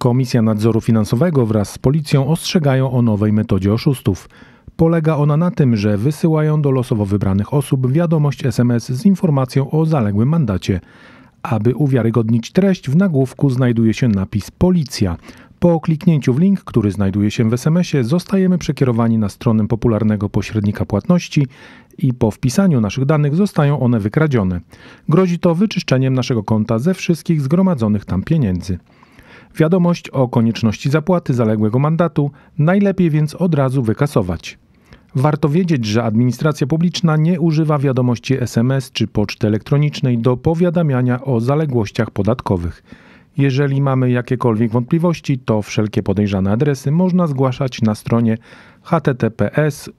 Komisja Nadzoru Finansowego wraz z policją ostrzegają o nowej metodzie oszustów. Polega ona na tym, że wysyłają do losowo wybranych osób wiadomość SMS z informacją o zaległym mandacie. Aby uwiarygodnić treść, w nagłówku znajduje się napis Policja. Po kliknięciu w link, który znajduje się w SMS-ie, zostajemy przekierowani na stronę popularnego pośrednika płatności i po wpisaniu naszych danych zostają one wykradzione. Grozi to wyczyszczeniem naszego konta ze wszystkich zgromadzonych tam pieniędzy wiadomość o konieczności zapłaty zaległego mandatu, najlepiej więc od razu wykasować. Warto wiedzieć, że administracja publiczna nie używa wiadomości SMS czy poczty elektronicznej do powiadamiania o zaległościach podatkowych. Jeżeli mamy jakiekolwiek wątpliwości, to wszelkie podejrzane adresy można zgłaszać na stronie https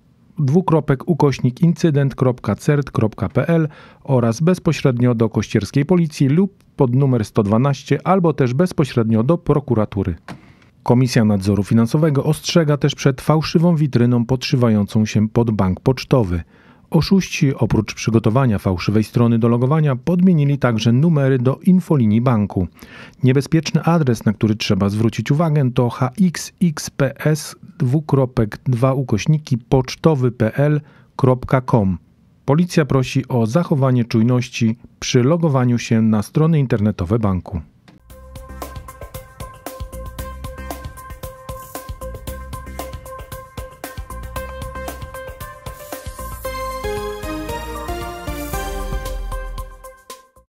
dwukropek ukośnik incydent.cert.pl oraz bezpośrednio do kościerskiej policji lub pod numer 112 albo też bezpośrednio do prokuratury. Komisja Nadzoru Finansowego ostrzega też przed fałszywą witryną podszywającą się pod bank pocztowy – Oszuści oprócz przygotowania fałszywej strony do logowania podmienili także numery do infolinii banku. Niebezpieczny adres, na który trzeba zwrócić uwagę to hxxps 2.2 ukośniki pocztowy.pl.com. Policja prosi o zachowanie czujności przy logowaniu się na strony internetowe banku.